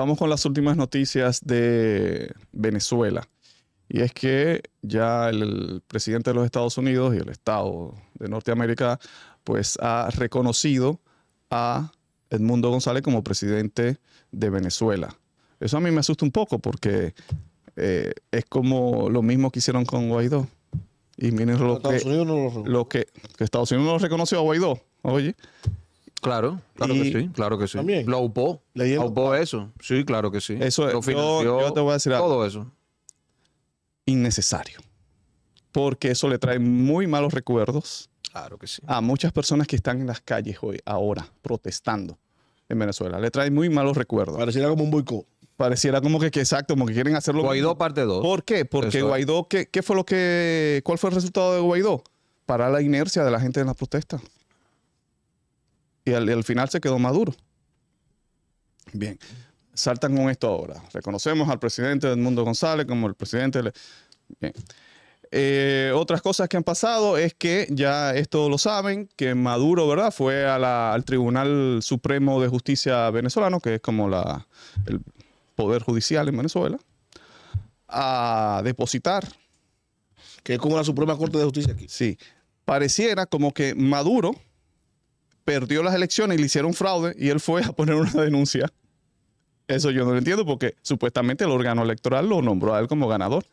Vamos con las últimas noticias de Venezuela. Y es que ya el presidente de los Estados Unidos y el Estado de Norteamérica pues ha reconocido a Edmundo González como presidente de Venezuela. Eso a mí me asusta un poco porque eh, es como lo mismo que hicieron con Guaidó. Y miren lo Estados que, no lo, Estados Unidos no lo reconoció a Guaidó. Oye, Claro, claro que sí, claro que sí. Lo upó. Lo upó eso. Sí, claro que sí. Eso es. yo, te voy a decir Todo eso. Innecesario. Porque eso le trae muy malos recuerdos. Claro que sí. A muchas personas que están en las calles hoy, ahora, protestando en Venezuela. Le trae muy malos recuerdos. Pareciera como un boicot. Pareciera como que, exacto, como que quieren hacerlo. Guaidó parte 2. ¿Por qué? Porque Guaidó, ¿qué, fue lo que. ¿Cuál fue el resultado de Guaidó? Para la inercia de la gente en las protestas? y al, final se quedó Maduro. Bien, saltan con esto ahora. Reconocemos al presidente del mundo González como el presidente. Eh, otras cosas que han pasado es que ya esto lo saben, que Maduro, ¿verdad? Fue al Tribunal Supremo de Justicia venezolano, que es como la, el poder judicial en Venezuela, a depositar. Que es como la Suprema Corte de Justicia aquí. Sí. Pareciera como que Maduro perdió las elecciones y le hicieron fraude y él fue a poner una denuncia. Eso yo no lo entiendo porque supuestamente el órgano electoral lo nombró a él como ganador.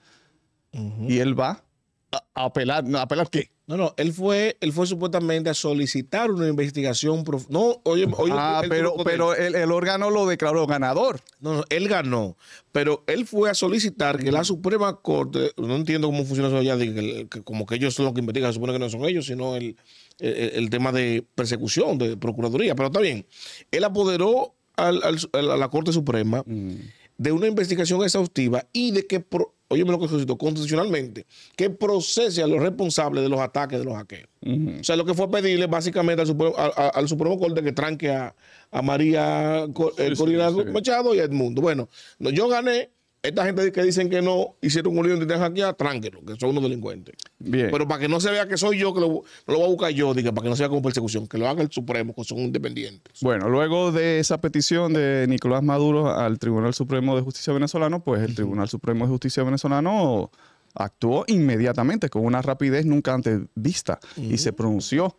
Y él va a apelar, ¿a apelar qué? No, no, él fue, él fue supuestamente a solicitar una investigación. No, oye, oye. Ah, pero, pero El, órgano lo declaró ganador. No, no, él ganó. Pero él fue a solicitar que la Suprema Corte, no entiendo cómo funciona eso allá, que, como que ellos son los que investigan, se supone que no son ellos, sino el, el, tema de persecución, de procuraduría. Pero está bien, él apoderó a la Corte Suprema mm. de una investigación exhaustiva y de que óyeme lo que suscitó constitucionalmente, que procese a los responsables de los ataques de los hackeos. O sea, lo que fue pedirle básicamente al Supremo, Corte que tranque a, María eh, Corina Machado y a Edmundo. Bueno, yo gané esta gente que dicen que no hicieron un lío de aquí, ah, tranquilo, que son unos delincuentes. Bien. Pero para que no se vea que soy yo, que lo, voy a buscar yo, diga, para que no sea como persecución, que lo haga el Supremo, que son independientes. Bueno, luego de esa petición de Nicolás Maduro al Tribunal Supremo de Justicia venezolano, pues el Tribunal Supremo de Justicia venezolano actuó inmediatamente, con una rapidez nunca antes vista, y se pronunció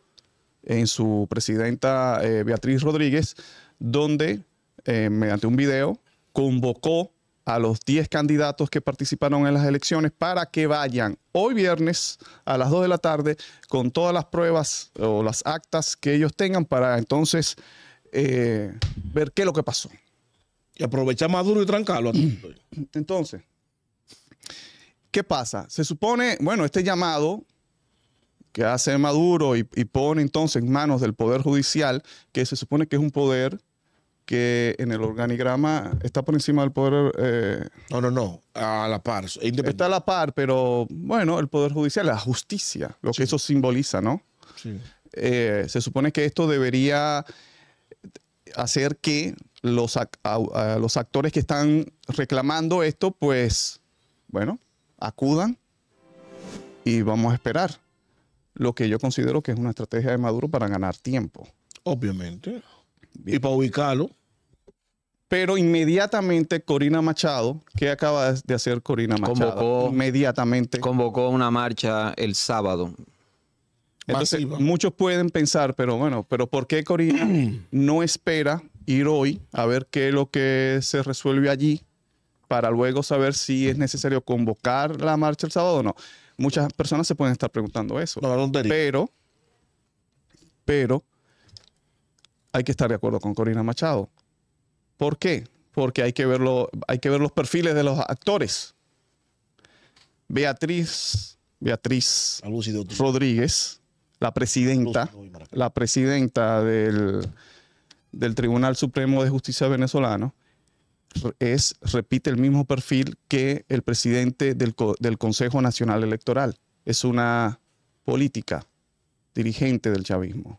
en su presidenta eh, Beatriz Rodríguez, donde eh, mediante un video convocó a los 10 candidatos que participaron en las elecciones para que vayan hoy viernes a las 2 de la tarde con todas las pruebas o las actas que ellos tengan para entonces eh, ver qué es lo que pasó. Y aprovechar Maduro y trancarlo. Entonces, ¿qué pasa? Se supone, bueno, este llamado que hace Maduro y, y pone entonces en manos del Poder Judicial, que se supone que es un poder que en el organigrama está por encima del poder. Eh, no, no, no, a la par. Eh, está a la par, pero bueno, el poder judicial, la justicia, lo que eso simboliza, ¿no? Eh, se supone que esto debería hacer que los, actores que están reclamando esto, pues, bueno, acudan y vamos a esperar. Lo que yo considero que es una estrategia de Maduro para ganar tiempo. Obviamente. Y para ubicarlo. Pero inmediatamente Corina Machado, ¿qué acaba de hacer Corina Machado? Convocó, inmediatamente. Convocó una marcha el sábado. Entonces, muchos pueden pensar, pero bueno, pero ¿por qué Corina no espera ir hoy a ver qué es lo que se resuelve allí para luego saber si es necesario convocar la marcha el sábado o no? Muchas personas se pueden estar preguntando eso. pero, pero hay que estar de acuerdo con Corina Machado ¿Por qué? Porque hay que, ver los perfiles de los actores. Beatriz, Beatriz Rodríguez, la presidenta, la presidenta del, Tribunal Supremo de Justicia venezolano, es, repite el mismo perfil que el presidente del, Consejo Nacional Electoral. Es una política dirigente del chavismo.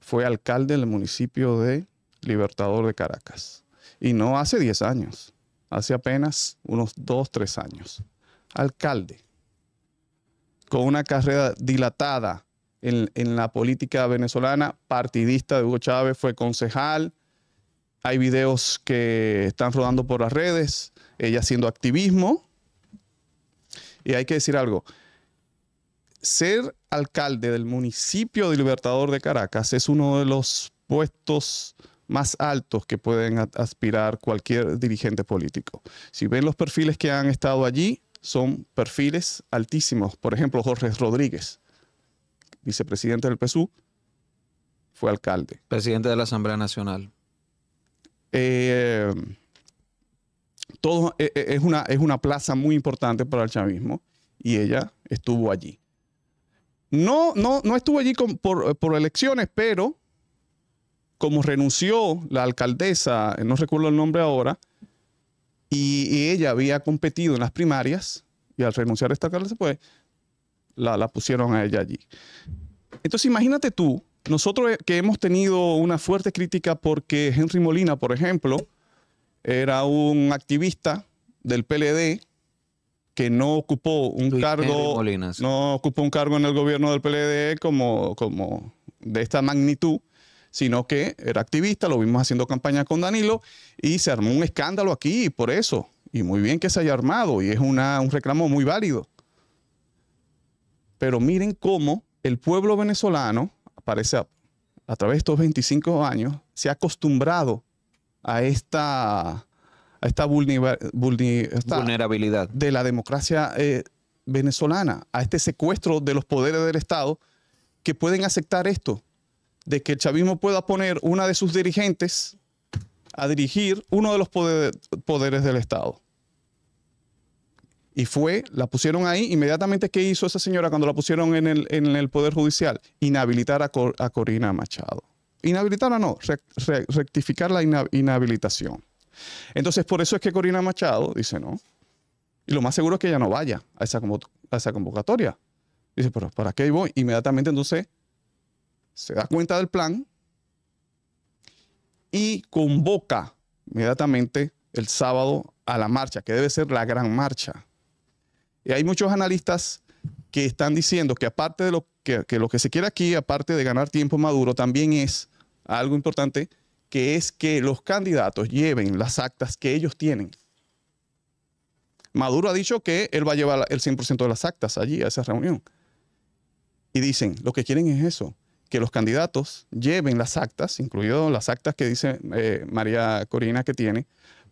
Fue alcalde del municipio de Libertador de Caracas. Y no hace 10 años, hace apenas unos 2, 3 años. Alcalde, con una carrera dilatada en, la política venezolana, partidista de Hugo Chávez, fue concejal. Hay videos que están rodando por las redes, ella haciendo activismo. Y hay que decir algo, ser alcalde del municipio de Libertador de Caracas es uno de los puestos más altos que pueden aspirar cualquier dirigente político. Si ven los perfiles que han estado allí, son perfiles altísimos. Por ejemplo, Jorge Rodríguez, vicepresidente del PSU, fue alcalde. Presidente de la Asamblea Nacional. Eh, todo, eh, eh, es, una, es una plaza muy importante para el chavismo y ella estuvo allí. No, no, no estuvo allí por elecciones, pero como renunció la alcaldesa, eh, no recuerdo el nombre ahora, y, ella había competido en las primarias, y al renunciar a esta alcaldesa, pues la, la pusieron a ella allí. Entonces imagínate tú, nosotros eh, que hemos tenido una fuerte crítica porque Henry Molina, por ejemplo, era un activista del PLD que no ocupó un cargo no ocupó un cargo en el gobierno del PLD como, como de esta magnitud sino que era activista, lo vimos haciendo campaña con Danilo y se armó un escándalo aquí por eso. Y muy bien que se haya armado y es un reclamo muy válido. Pero miren cómo el pueblo venezolano, a, través de estos 25 años, se ha acostumbrado a esta, a esta, vulnerabilidad de la democracia eh, venezolana, a este secuestro de los poderes del Estado, que pueden aceptar esto de que el chavismo pueda poner una de sus dirigentes a dirigir uno de los poderes del Estado. Y fue, la pusieron ahí, inmediatamente ¿qué hizo esa señora cuando la pusieron en el, en el Poder Judicial? Inhabilitar a, Corina Machado. Inhabilitarla no, rectificar la inhabilitación. Entonces, por eso es que Corina Machado dice no. Y lo más seguro es que ella no vaya a esa, a esa convocatoria. Dice, pero ¿para qué voy? Inmediatamente entonces se da cuenta del plan y convoca inmediatamente el sábado a la marcha, que debe ser la gran marcha. Y hay muchos analistas que están diciendo que aparte de lo que, lo que se quiere aquí, aparte de ganar tiempo Maduro, también es algo importante, que es que los candidatos lleven las actas que ellos tienen. Maduro ha dicho que él va a llevar el 100% de las actas allí a esa reunión. Y dicen, lo que quieren es eso, que los candidatos lleven las actas, incluido las actas que dice eh, María Corina que tiene,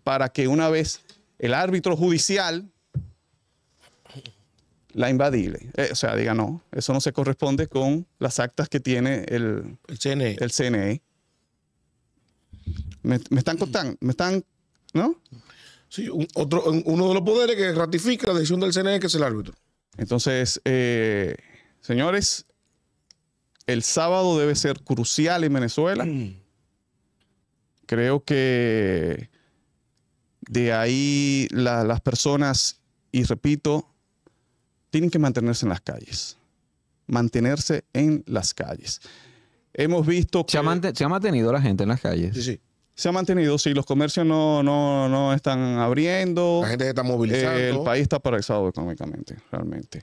para que una vez el árbitro judicial la invadile. Eh, o sea, diga, no, eso no se corresponde con las actas que tiene el, CNE. El e. e. Me, están contando, me están, ¿no? Sí, otro, uno de los poderes que ratifica la decisión del CNE, que es el árbitro. Entonces, eh, señores, el sábado debe ser crucial en Venezuela. Mm. Creo que de ahí las personas, y repito, tienen que mantenerse en las calles. Mantenerse en las calles. Hemos visto que... Se ha, mantenido la gente en las calles. Sí, sí se ha mantenido. sí, los comercios no, no, están abriendo. La gente se está movilizando. el país está paralizado económicamente, realmente.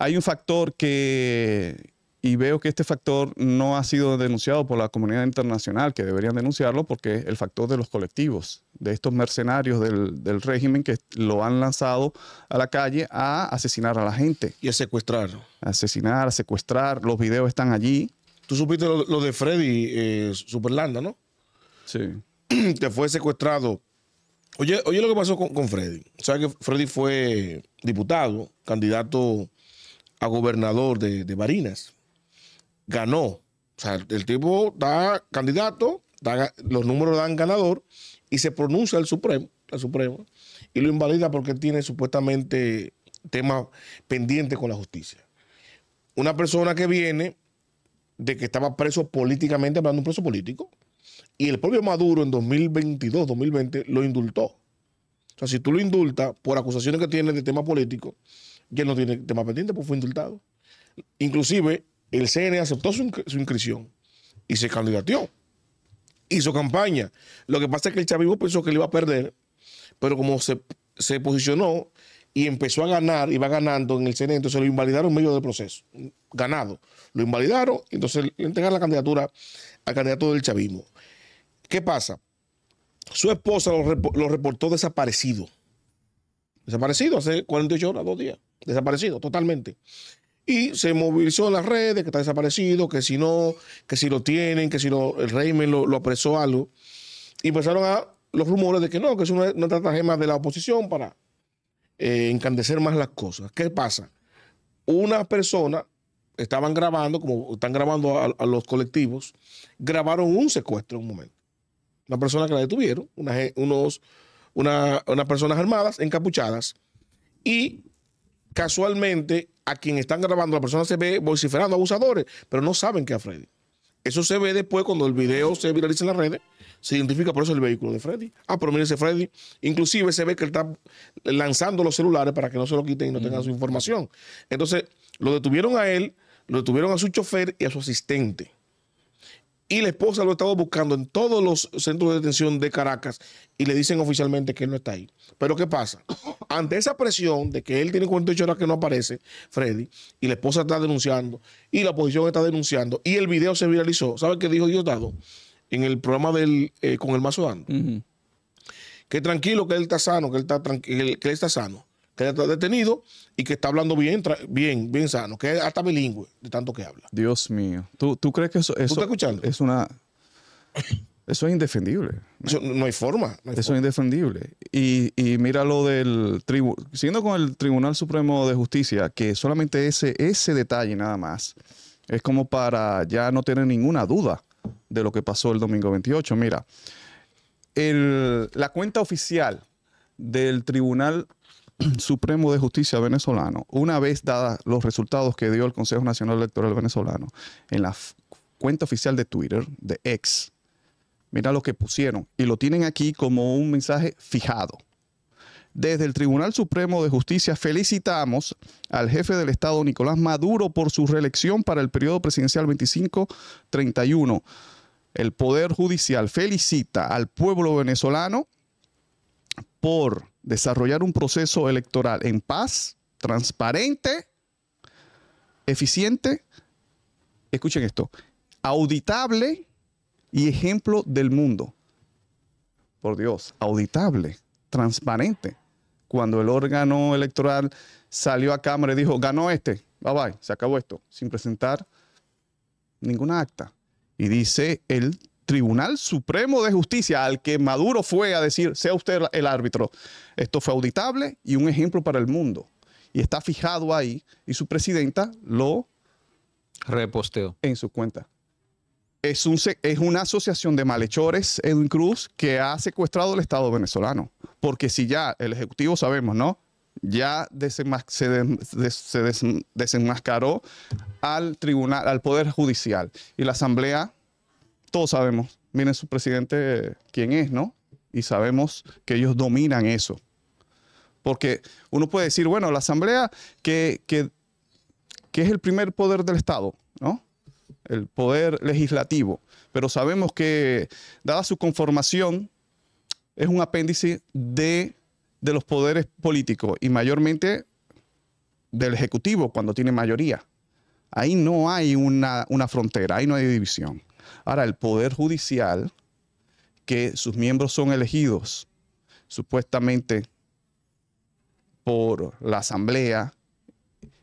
Hay un factor que, y veo que este factor no ha sido denunciado por la comunidad internacional, que deberían denunciarlo porque es el factor de los colectivos, de estos mercenarios del, régimen que lo han lanzado a la calle a asesinar a la gente. Y a secuestrar. asesinar, a secuestrar, los videos están allí. Tú supiste lo, de Freddy eh, Superlanda, ¿no? Sí. que fue secuestrado. Oye, oye lo que pasó con, Freddy. Sabes que Freddy fue diputado, candidato a gobernador de, de Barinas ganó. O sea, el tipo da candidato, los números dan ganador y se pronuncia el Supremo, la Suprema, y lo invalida porque tiene supuestamente temas pendientes con la justicia. Una persona que viene de que estaba preso políticamente, hablando de un preso político, y el propio Maduro en 2022, 2020 lo indultó. O sea, si tú lo indultas por acusaciones que tiene de tema político, ya no tiene tema pendiente, porque fue indultado. Inclusive el CNE aceptó su, inscripción y se candidateó. Hizo campaña. Lo que pasa es que el chavismo pensó que le iba a perder, pero como se, posicionó y empezó a ganar, y va ganando en el CNE, entonces lo invalidaron en medio del proceso. Ganado. Lo invalidaron, entonces le entregaron la candidatura al candidato del chavismo. ¿Qué pasa? Su esposa lo, lo reportó desaparecido. Desaparecido hace 48 horas, dos días. Desaparecido, totalmente. Y se movilizó en las redes, que está desaparecido, que si no, que si lo tienen, que si no el régimen lo, lo apresó algo. Y empezaron a los rumores de que no, que es una, una más de la oposición para eh, encandecer más las cosas. ¿Qué pasa? Una persona, estaban grabando, como están grabando a, los colectivos, grabaron un secuestro en un momento. Una persona que la detuvieron, unos, unas personas armadas, encapuchadas, y casualmente a quien están grabando, la persona se ve vociferando abusadores, pero no saben que a Freddy. Eso se ve después cuando el video se viraliza en las redes, se identifica por eso el vehículo de Freddy. Ah, pero mire ese Freddy. Inclusive se ve que él está lanzando los celulares para que no se lo quiten y no tengan su información. Entonces, lo detuvieron a él, lo detuvieron a su chofer y a su asistente y la esposa lo ha estado buscando en todos los centros de detención de Caracas y le dicen oficialmente que él no está ahí. Pero ¿qué pasa? Ante esa presión de que él tiene 48 horas que no aparece, Freddy, y la esposa está denunciando, y la oposición está denunciando, y el video se viralizó. ¿Sabe qué dijo Diosdado en el programa del, eh, con el Mazo Dando? Que tranquilo, que él está sano, que él está, tranquilo, que él está sano que está detenido y que está hablando bien, bien, bien sano, que es hasta bilingüe de tanto que habla. Dios mío. ¿Tú, crees que eso, eso es una... Eso es indefendible. no hay forma. eso es indefendible. Y, mira lo del tribu siguiendo con el Tribunal Supremo de Justicia, que solamente ese, ese detalle nada más es como para ya no tener ninguna duda de lo que pasó el domingo 28. Mira, el, la cuenta oficial del Tribunal Supremo de Justicia venezolano, una vez dadas los resultados que dio el Consejo Nacional Electoral venezolano en la cuenta oficial de Twitter, de ex, mira lo que pusieron y lo tienen aquí como un mensaje fijado. Desde el Tribunal Supremo de Justicia felicitamos al jefe del Estado Nicolás Maduro por su reelección para el periodo presidencial 25-31. El Poder Judicial felicita al pueblo venezolano por desarrollar un proceso electoral en paz, transparente, eficiente, escuchen esto, auditable y ejemplo del mundo. Por Dios, auditable, transparente. Cuando el órgano electoral salió a Cámara y dijo, ganó este, bye bye, se acabó esto, sin presentar ninguna acta. Y dice el Tribunal Supremo de Justicia, al que Maduro fue a decir, sea usted el árbitro. Esto fue auditable y un ejemplo para el mundo. Y está fijado ahí y su presidenta lo reposteó en su cuenta. Es, un, es una asociación de malhechores, Edwin Cruz, que ha secuestrado al Estado venezolano. Porque si ya el Ejecutivo, sabemos, ¿no? ya se, desenmascaró al tribunal, al poder judicial y la asamblea todos sabemos, miren su presidente quién es, ¿no? Y sabemos que ellos dominan eso. Porque uno puede decir, bueno, la Asamblea, que, es el primer poder del Estado, ¿no? El poder legislativo. Pero sabemos que, dada su conformación, es un apéndice de, los poderes políticos y mayormente del Ejecutivo cuando tiene mayoría. Ahí no hay una, una frontera, ahí no hay división. Ahora, el Poder Judicial, que sus miembros son elegidos supuestamente por la Asamblea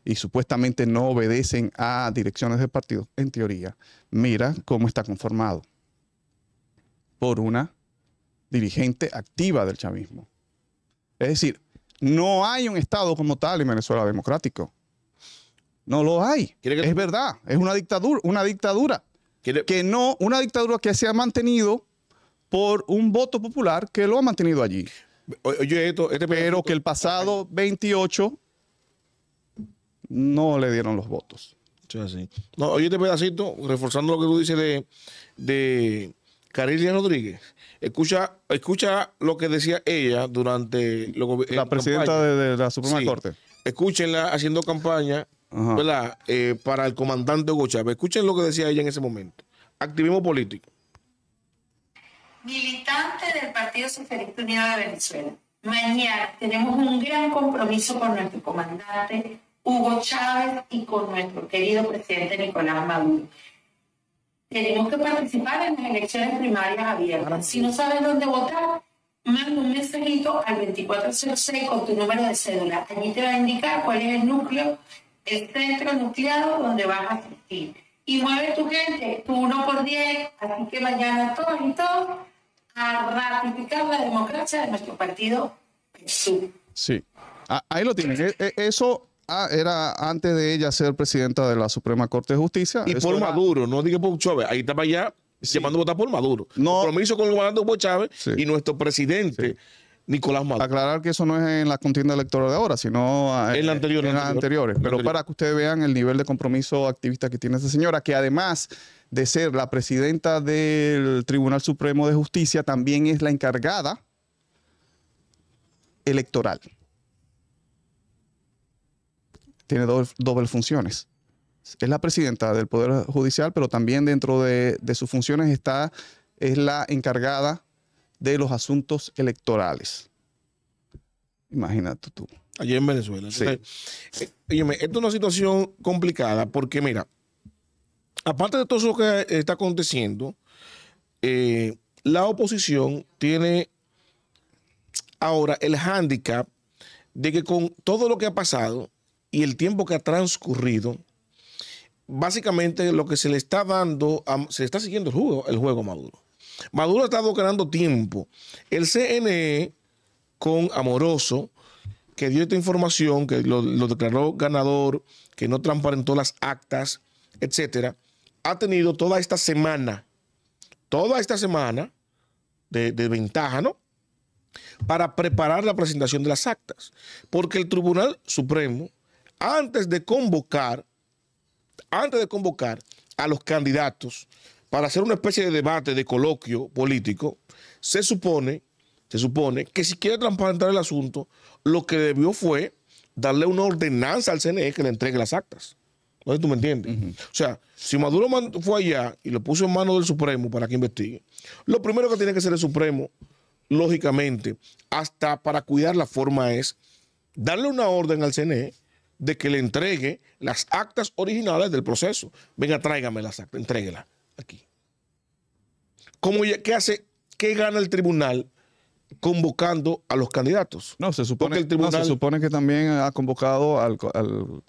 y supuestamente no obedecen a direcciones del partido, en teoría, mira cómo está conformado por una dirigente activa del chavismo. Es decir, no hay un Estado como tal en Venezuela democrático. No lo hay. Es verdad, es una dictadura, una dictadura. Que no, una dictadura que se ha mantenido por un voto popular que lo ha mantenido allí. Oye, este pero que el pasado 28 no le dieron los votos. oye, este pedacito, reforzando lo que tú dices de, de Carilia Rodríguez. Escucha, escucha lo que decía ella durante la presidenta de, la Suprema Corte. Escúchenla haciendo campaña Hola eh, para el comandante Hugo Chávez. Escuchen lo que decía ella en ese momento. Activismo político. Militante del Partido Socialista Unido de Venezuela. Mañana tenemos un gran compromiso con nuestro comandante Hugo Chávez y con nuestro querido presidente Nicolás Maduro. Tenemos que participar en las elecciones primarias abiertas. Si no sabes dónde votar, manda un mensajito al 2406 con tu número de cédula. Allí te va a indicar cuál es el núcleo el centro nucleado donde vas a asistir. Y mueve tu gente, tu 1 por diez así que mañana todos y todos a ratificar la democracia de nuestro partido Sí, ah, ahí lo tienes. E, e, eso ah, era antes de ella ser presidenta de la Suprema Corte de Justicia. Y por Maduro, no diga por Chávez, ahí estaba ya allá. Llamando a votar por Maduro. No. Compromiso con el gobernador Chávez y nuestro presidente. Nicolás Maduro. Aclarar que eso no es en la contienda electoral de ahora, sino ah, en, la eh, anterior, las anteriores. Pero para que ustedes vean el nivel de compromiso activista que tiene esta señora, que además de ser la presidenta del Tribunal Supremo de Justicia, también es la encargada electoral. Tiene doble funciones. Es la presidenta del Poder Judicial, pero también dentro de, de sus funciones está, es la encargada de los asuntos electorales. Imagínate tú. Allí en Venezuela. Sí. Eh, esto es una situación complicada porque, mira, aparte de todo eso que está aconteciendo, eh, la oposición tiene ahora el hándicap de que con todo lo que ha pasado y el tiempo que ha transcurrido, básicamente lo que se le está dando, se le está siguiendo el juego, el juego Maduro. Maduro ha estado ganando tiempo. El CNE con Amoroso, que dio esta información, que lo, declaró ganador, que no transparentó las actas, etcétera, ha tenido toda esta semana, toda esta semana de, de ventaja, ¿no? Para preparar la presentación de las actas. Porque el Tribunal Supremo, antes de convocar, antes de convocar a los candidatos para hacer una especie de debate, de coloquio político, se supone, se supone que si quiere transparentar el asunto, lo que debió fue darle una ordenanza al CNE que le entregue las actas. No tú me entiendes. O sea, si Maduro fue allá y lo puso en manos del Supremo para que investigue, lo primero que tiene que hacer el Supremo, lógicamente, hasta para cuidar la forma es darle una orden al CNE de que le entregue las actas originales del proceso. Venga, tráigame las actas, entréguelas aquí. ¿Cómo, ¿Qué hace? ¿Qué gana el tribunal convocando a los candidatos? No, se supone, el tribunal, se supone que también ha convocado al,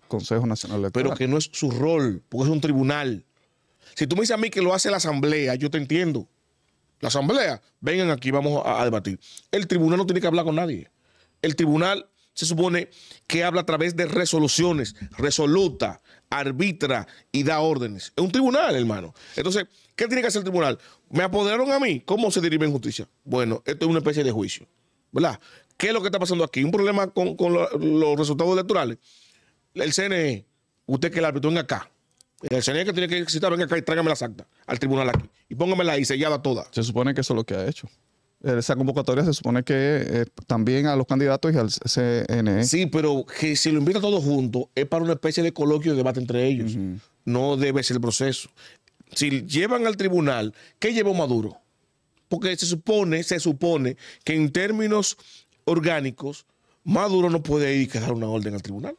Consejo Nacional Electoral. Pero que no es su rol, porque es un tribunal. Si tú me dices a mí que lo hace la Asamblea, yo te entiendo. La Asamblea, vengan aquí, vamos a, debatir. El tribunal no tiene que hablar con nadie. El tribunal se supone que habla a través de resoluciones, resoluta, arbitra y da órdenes. Es un tribunal, hermano. Entonces, ¿qué tiene que hacer el tribunal? Me apoderaron a mí. ¿Cómo se dirige en justicia? Bueno, esto es una especie de juicio. ¿Verdad? ¿Qué es lo que está pasando aquí? Un problema con, los resultados electorales. El CNE, usted que la árbitro, venga acá. El CNE que tiene que existir, venga acá y tráigame las actas al tribunal aquí. Y póngamela ahí sellada toda. Se supone que eso es lo que ha hecho. Eh, esa convocatoria se supone que eh, también a los candidatos y al CNE. Sí, pero que si lo invita todos juntos es para una especie de coloquio de debate entre ellos. No debe ser el proceso. Si llevan al tribunal, ¿qué llevó Maduro? Porque se supone, se supone que en términos orgánicos, Maduro no puede ir a una orden al tribunal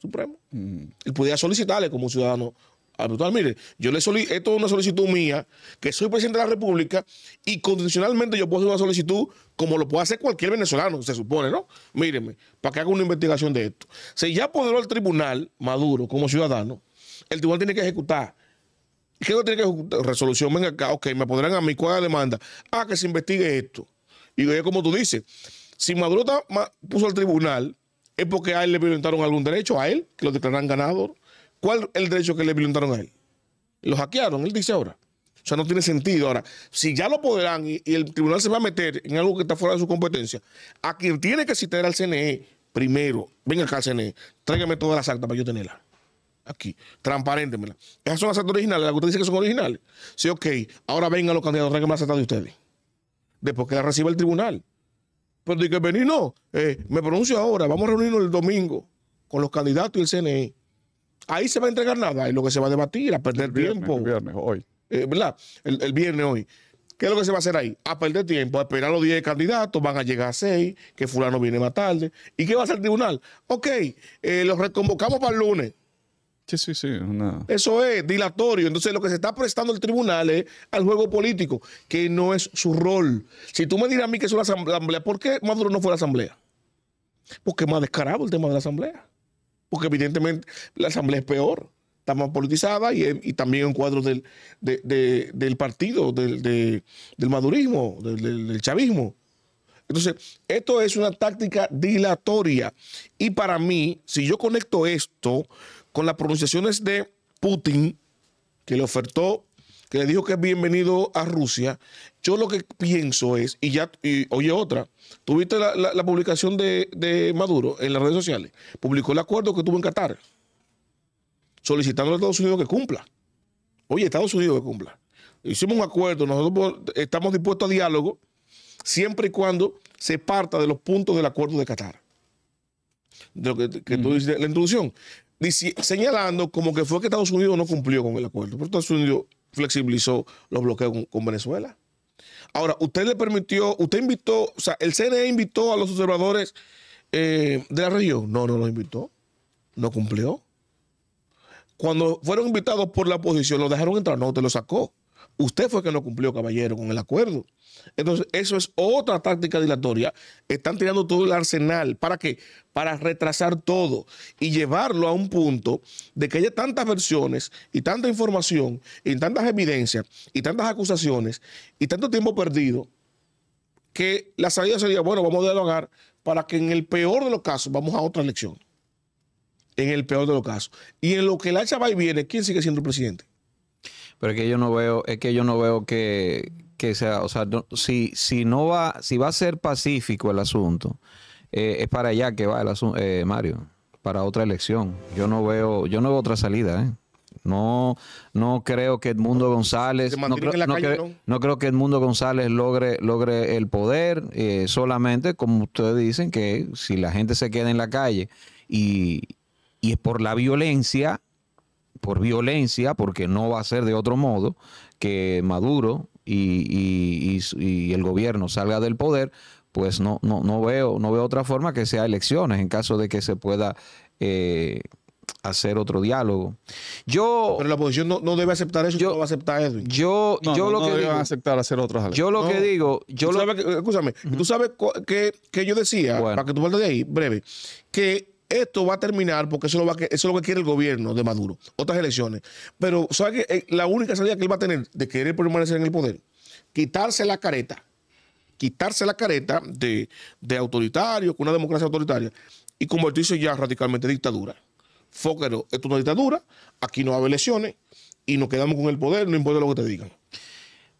supremo. y Él podía solicitarle como ciudadano total, Mire, yo le esto es una solicitud mía, que soy presidente de la República y condicionalmente yo puedo hacer una solicitud como lo puede hacer cualquier venezolano, se supone, ¿no? Míreme, para que haga una investigación de esto. Si ya apoderó el tribunal, Maduro, como ciudadano, el tribunal tiene que ejecutar. ¿Qué no tiene que ejecutar? Resolución, venga acá, ok, me apoderan a mi ¿cuál es demanda? Ah, que se investigue esto. Y como tú dices, si Maduro puso al tribunal, es porque a él le violentaron algún derecho, a él, que lo declaran ganador ¿Cuál es el derecho que le violentaron a él? Lo hackearon, él dice ahora. O sea, no tiene sentido. Ahora, si ya lo podrán y, el tribunal se va a meter en algo que está fuera de su competencia, a quien tiene que citar al CNE primero, venga acá al CNE, tráigame todas las actas para yo tenerlas. Aquí, transparéntemela. Esas son las actas originales, las que usted dice que son originales. Sí, ok, ahora vengan los candidatos, tráigame las actas de ustedes. Después que la reciba el tribunal. Pero de que venir, no, eh, me pronuncio ahora, vamos a reunirnos el domingo con los candidatos y el CNE ahí se va a entregar nada, y lo que se va a debatir, a perder tiempo. El viernes, hoy. Eh, ¿Verdad? El, viernes hoy. ¿Qué es lo que se va a hacer ahí? A perder tiempo, a esperar los 10 candidatos, van a llegar a 6, que fulano viene más tarde. ¿Y qué va a hacer el tribunal? Ok, eh, los reconvocamos para el lunes. Sí, sí, sí. Eso es dilatorio. Entonces, lo que se está prestando el tribunal es al juego político, que no es su rol. Si tú me dirás a mí que es una asamblea, ¿por qué Maduro no fue a la asamblea? Porque más descarado el tema de la asamblea porque evidentemente la Asamblea es peor, está más politizada y, también en cuadros del, partido, del, madurismo, del, del chavismo. Entonces, esto es una táctica dilatoria. Y para mí, si yo conecto esto con las pronunciaciones de Putin, que le ofertó que le dijo que es bienvenido a Rusia, yo lo que pienso es, y ya, oye otra, tuviste la, la, publicación de, Maduro en las redes sociales, publicó el acuerdo que tuvo en Qatar, solicitando a Estados Unidos que cumpla. Oye, Estados Unidos que cumpla. Hicimos un acuerdo, nosotros estamos dispuestos a diálogo siempre y cuando se parta de los puntos del acuerdo de Qatar. De lo que, tú dices, la introducción. señalando como que fue que Estados Unidos no cumplió con el acuerdo. Pero Estados Unidos flexibilizó los bloqueos con, Venezuela. Ahora, usted le permitió, usted invitó, o sea, el CNE invitó a los observadores eh, de la región. No, no los invitó. No cumplió. Cuando fueron invitados por la oposición, los dejaron entrar. No, te lo sacó. Usted fue que no cumplió, caballero, con el acuerdo. Entonces, eso es otra táctica dilatoria. Están tirando todo el arsenal. ¿Para qué? Para retrasar todo y llevarlo a un punto de que haya tantas versiones y tanta información y tantas evidencias y tantas acusaciones y tanto tiempo perdido que la salida sería, bueno, vamos a dialogar para que en el peor de los casos vamos a otra elección. En el peor de los casos. Y en lo que el hacha va y viene, ¿quién sigue siendo el presidente? pero es que yo no veo, es que yo no veo que, sea, o sea, si, si no va, si va a ser pacífico el asunto, eh, es para allá que va el asunto, eh, Mario, para otra elección. Yo no veo, yo no veo otra salida, ¿eh? No, no creo que Edmundo González no creo, González logre, logre el poder eh, solamente, como ustedes dicen, que si la gente se queda en la calle y, es por la violencia, por violencia, porque no va a ser de otro modo, que Maduro y, el gobierno salga del poder, pues no, no, no, veo, no veo otra forma que sea elecciones en caso de que se pueda eh, hacer otro diálogo. Yo, Pero la oposición no, no debe aceptar eso, yo no va a aceptar eso. Yo, yo lo que aceptar hacer otras Yo lo que digo, yo tú sabes escúchame, tú sabes que, que, yo decía, para que tú vuelvas de ahí, breve, que esto va a terminar porque eso, es lo que quiere el gobierno de Maduro, otras elecciones. Pero, ¿sabes qué? Eh, la única salida que él va a tener de querer permanecer en el poder, quitarse la careta, quitarse la careta de, autoritario, con una democracia autoritaria, y convertirse ya radicalmente en dictadura. Fóquero, esto es una dictadura, aquí no va a elecciones y nos quedamos con el poder, no importa lo que te digan.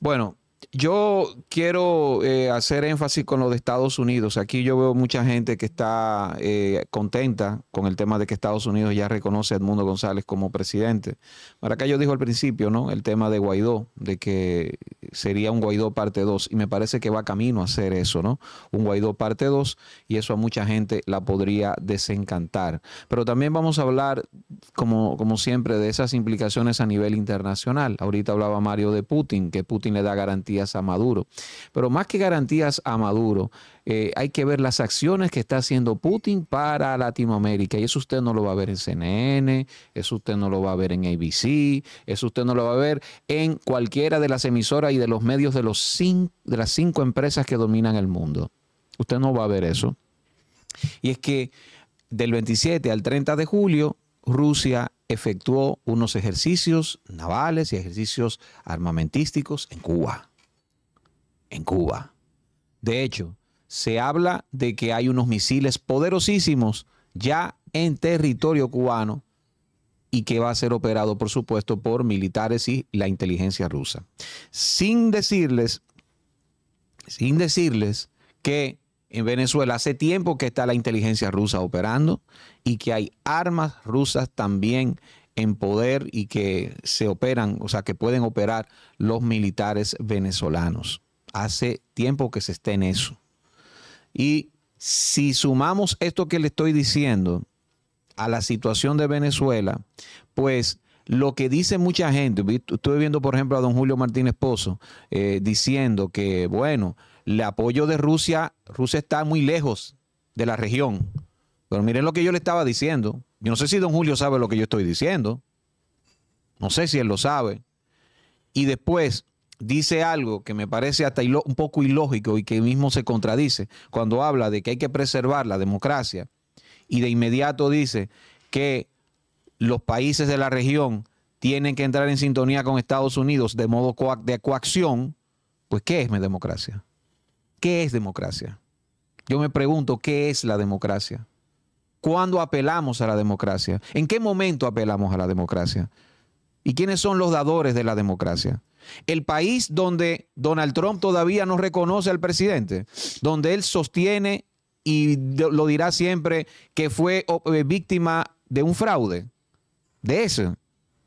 Bueno, yo quiero eh, hacer énfasis con lo de Estados Unidos. Aquí yo veo mucha gente que está eh, contenta con el tema de que Estados Unidos ya reconoce a Edmundo González como presidente. Maracayo dijo al principio, ¿no? El tema de Guaidó, de que sería un Guaidó parte 2. Y me parece que va camino a hacer eso, ¿no? Un Guaidó parte 2. Y eso a mucha gente la podría desencantar. Pero también vamos a hablar, como, como siempre, de esas implicaciones a nivel internacional. Ahorita hablaba Mario de Putin, que Putin le da garantía a Maduro. Pero más que garantías a Maduro, eh, hay que ver las acciones que está haciendo Putin para Latinoamérica. Y eso usted no lo va a ver en CNN, eso usted no lo va a ver en ABC, eso usted no lo va a ver en cualquiera de las emisoras y de los medios de, los cinco, de las cinco empresas que dominan el mundo. Usted no va a ver eso. Y es que del 27 al 30 de julio, Rusia efectuó unos ejercicios navales y ejercicios armamentísticos en Cuba en Cuba. De hecho, se habla de que hay unos misiles poderosísimos ya en territorio cubano y que va a ser operado, por supuesto, por militares y la inteligencia rusa. Sin decirles, sin decirles que en Venezuela hace tiempo que está la inteligencia rusa operando y que hay armas rusas también en poder y que se operan, o sea, que pueden operar los militares venezolanos hace tiempo que se está en eso. Y si sumamos esto que le estoy diciendo a la situación de Venezuela, pues lo que dice mucha gente, estuve viendo por ejemplo a don Julio Martínez Pozo eh, diciendo que, bueno, el apoyo de Rusia, Rusia está muy lejos de la región. Pero miren lo que yo le estaba diciendo. Yo no sé si don Julio sabe lo que yo estoy diciendo. No sé si él lo sabe. Y después, dice algo que me parece hasta un poco ilógico y que mismo se contradice cuando habla de que hay que preservar la democracia y de inmediato dice que los países de la región tienen que entrar en sintonía con Estados Unidos de modo de coacción, pues ¿qué es mi democracia? ¿Qué es democracia? Yo me pregunto, ¿qué es la democracia? ¿Cuándo apelamos a la democracia? ¿En qué momento apelamos a la democracia? ¿Y quiénes son los dadores de la democracia? El país donde Donald Trump todavía no reconoce al presidente, donde él sostiene y lo dirá siempre que fue eh, víctima de un fraude. De eso.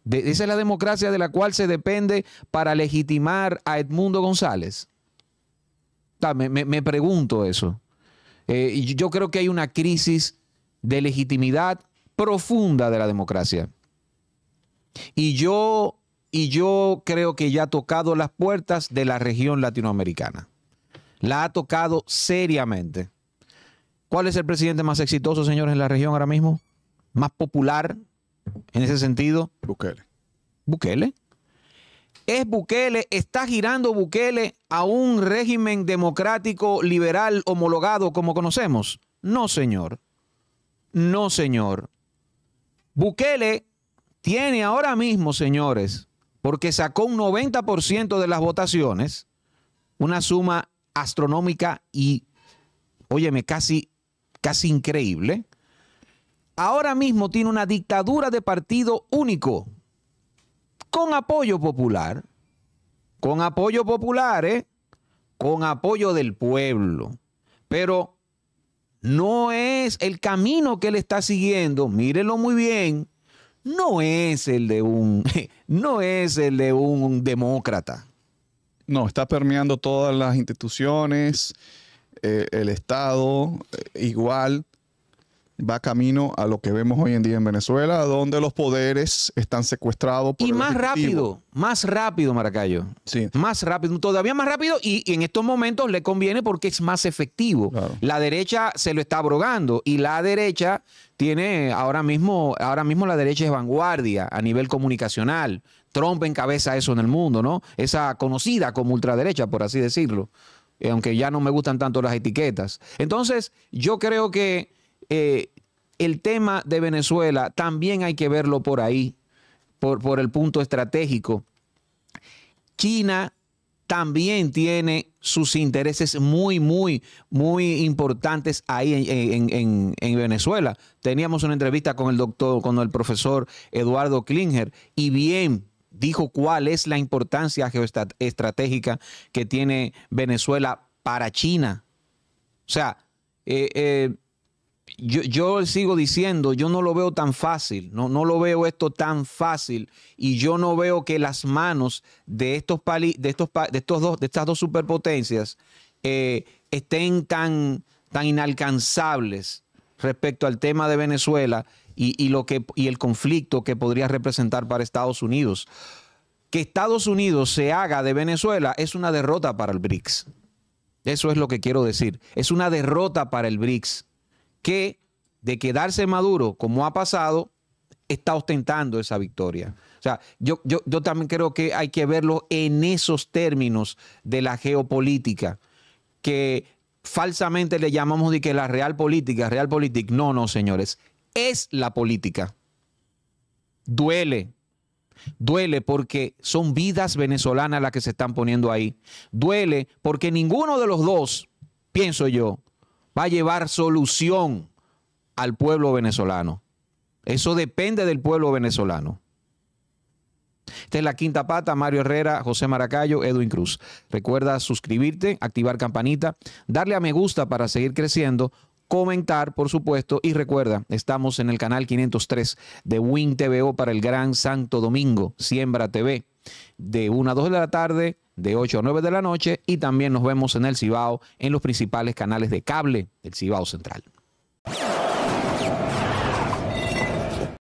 esa es la democracia de la cual se depende para legitimar a Edmundo González. Me, pregunto eso. Eh, yo creo que hay una crisis de legitimidad profunda de la democracia. Y yo y yo creo que ya ha tocado las puertas de la región latinoamericana. La ha tocado seriamente. ¿Cuál es el presidente más exitoso, señores, en la región ahora mismo? ¿Más popular en ese sentido? Bukele. Bukele. Es Bukele, está girando Bukele a un régimen democrático, liberal, homologado como conocemos. No, señor. No, señor. Bukele tiene ahora mismo, señores, porque sacó un 90% de las votaciones, una suma astronómica y, óyeme, casi, casi increíble, ahora mismo tiene una dictadura de partido único, con apoyo popular, con apoyo popular, ¿eh? con apoyo del pueblo, pero no es el camino que él está siguiendo, mírenlo muy bien, no es el de un, no es el de un demócrata. No, está permeando todas las instituciones, eh, el Estado, eh, igual va camino a lo que vemos hoy en día en Venezuela, donde los poderes están secuestrados. Por y más rápido, más rápido, Maracayo. Sí. Más rápido, todavía más rápido y, en estos momentos le conviene porque es más efectivo. La derecha se lo está abrogando y la derecha tiene ahora mismo, ahora mismo la derecha es vanguardia a nivel comunicacional. Trump encabeza eso en el mundo, ¿no? Esa conocida como ultraderecha, por así decirlo. Eh, aunque ya no me gustan tanto las etiquetas. Entonces, yo creo que eh, el tema de Venezuela también hay que verlo por ahí, por, el punto estratégico. China también tiene sus intereses muy, muy, muy importantes ahí en, Venezuela. Teníamos una entrevista con el doctor, con el profesor Eduardo Klinger, y bien dijo cuál es la importancia geoestratégica que tiene Venezuela para China. O sea, eh, eh yo, sigo diciendo, yo no lo veo tan fácil, no, no lo veo esto tan fácil y yo no veo que las manos de, estos, de, estos, de, estos dos, de estas dos superpotencias eh, estén tan, tan inalcanzables respecto al tema de Venezuela y, lo que, y el conflicto que podría representar para Estados Unidos. Que Estados Unidos se haga de Venezuela es una derrota para el BRICS. Eso es lo que quiero decir. Es una derrota para el BRICS que de quedarse Maduro, como ha pasado, está ostentando esa victoria. O sea, yo, yo, también creo que hay que verlo en esos términos de la geopolítica, que falsamente le llamamos de que la real política, real política, no, no, señores, es la política. Duele, Duele porque son vidas venezolanas las que se están poniendo ahí. Duele porque ninguno de los dos, pienso yo, va a llevar solución al pueblo venezolano. Eso depende del pueblo venezolano. Esta es la quinta pata, Mario Herrera, José Maracayo, Edwin Cruz. Recuerda suscribirte, activar campanita, darle a me gusta para seguir creciendo, comentar, por supuesto, y recuerda, estamos en el canal 503 de Win TVO para el Gran Santo Domingo, Siembra TV, de 1 a 2 de la tarde de 8 a 9 de la noche y también nos vemos en el Cibao en los principales canales de cable del Cibao Central.